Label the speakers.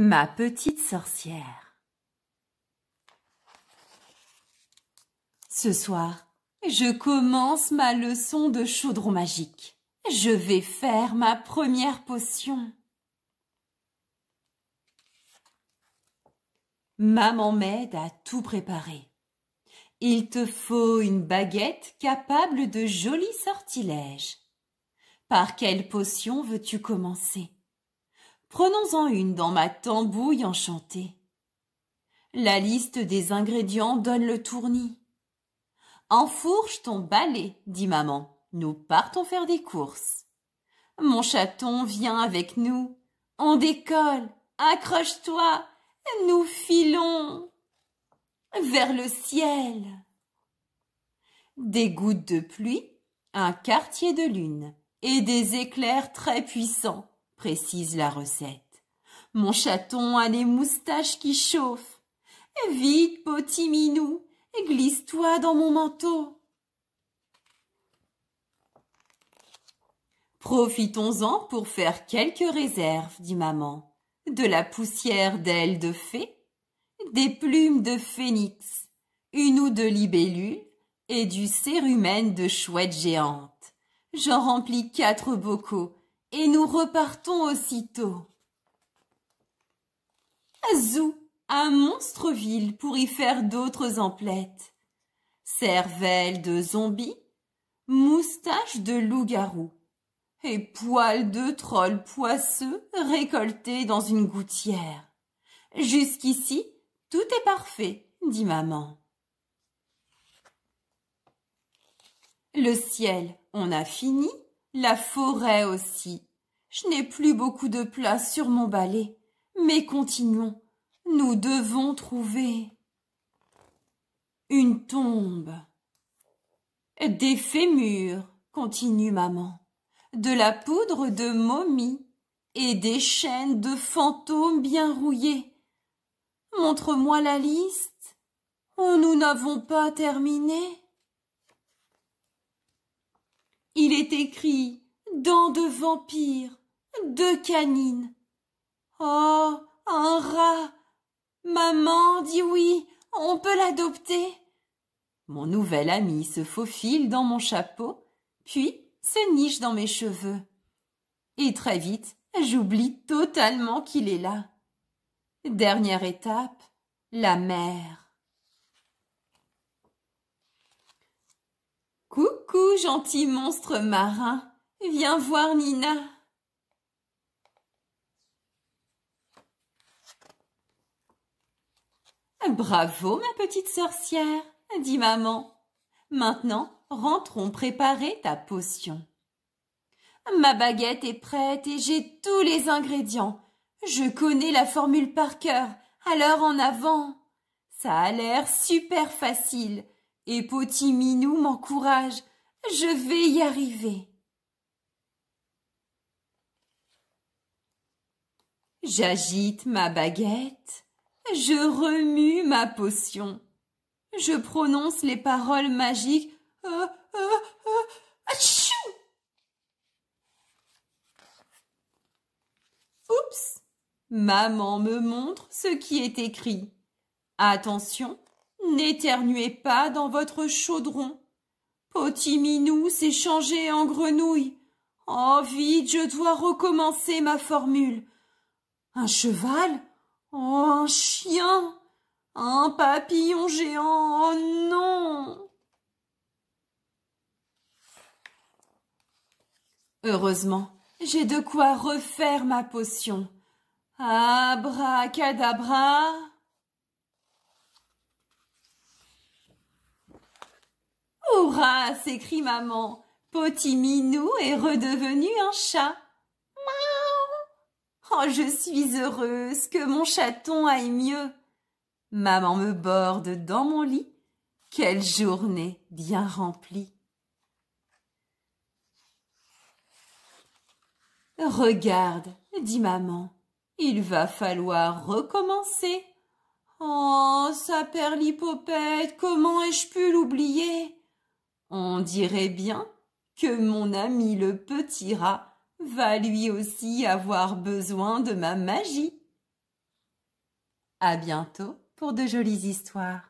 Speaker 1: Ma petite sorcière. Ce soir, je commence ma leçon de chaudron magique. Je vais faire ma première potion. Maman m'aide à tout préparer. Il te faut une baguette capable de jolis sortilèges. Par quelle potion veux-tu commencer Prenons-en une dans ma tambouille enchantée. La liste des ingrédients donne le tournis. Enfourche ton balai, dit maman. Nous partons faire des courses. Mon chaton vient avec nous. On décolle. Accroche-toi. Nous filons vers le ciel. Des gouttes de pluie, un quartier de lune et des éclairs très puissants précise la recette. Mon chaton a des moustaches qui chauffent. vite, petit minou, et glisse-toi dans mon manteau. Profitons-en pour faire quelques réserves, dit maman. De la poussière d'ailes de fée, des plumes de phénix, une ou deux libellules et du cérumen de chouette géante. J'en remplis quatre bocaux et nous repartons aussitôt. Zou, un monstre ville pour y faire d'autres emplettes. Cervelle de zombie, moustache de loup-garou et poils de troll poisseux récoltés dans une gouttière. Jusqu'ici, tout est parfait, dit maman. Le ciel, on a fini la forêt aussi. Je n'ai plus beaucoup de place sur mon balai. Mais continuons. Nous devons trouver une tombe. Des fémurs, continue maman, de la poudre de momie et des chaînes de fantômes bien rouillés. Montre-moi la liste. où nous n'avons pas terminé. Il est écrit Dents de vampire, deux canines. Oh, un rat Maman dit oui, on peut l'adopter. Mon nouvel ami se faufile dans mon chapeau, puis se niche dans mes cheveux. Et très vite, j'oublie totalement qu'il est là. Dernière étape, la mer. Coucou, gentil monstre marin, viens voir Nina. Bravo, ma petite sorcière, dit maman. Maintenant, rentrons préparer ta potion. Ma baguette est prête et j'ai tous les ingrédients. Je connais la formule par cœur, alors en avant. Ça a l'air super facile et Potiminou Minou m'encourage. Je vais y arriver. J'agite ma baguette, je remue ma potion, je prononce les paroles magiques. Euh, euh, euh, Oups Maman me montre ce qui est écrit. Attention, N'éternuez pas dans votre chaudron. Potiminou s'est changé en grenouille. Oh, vite, je dois recommencer ma formule. Un cheval Oh, un chien Un papillon géant Oh non Heureusement, j'ai de quoi refaire ma potion. Abracadabra s'écrie maman. Petit Minou est redevenu un chat. Oh, je suis heureuse que mon chaton aille mieux. Maman me borde dans mon lit. Quelle journée bien remplie. Regarde, dit maman, il va falloir recommencer. Oh, sa perlipopette, comment ai-je pu l'oublier on dirait bien que mon ami le petit rat va lui aussi avoir besoin de ma magie. À bientôt pour de jolies histoires.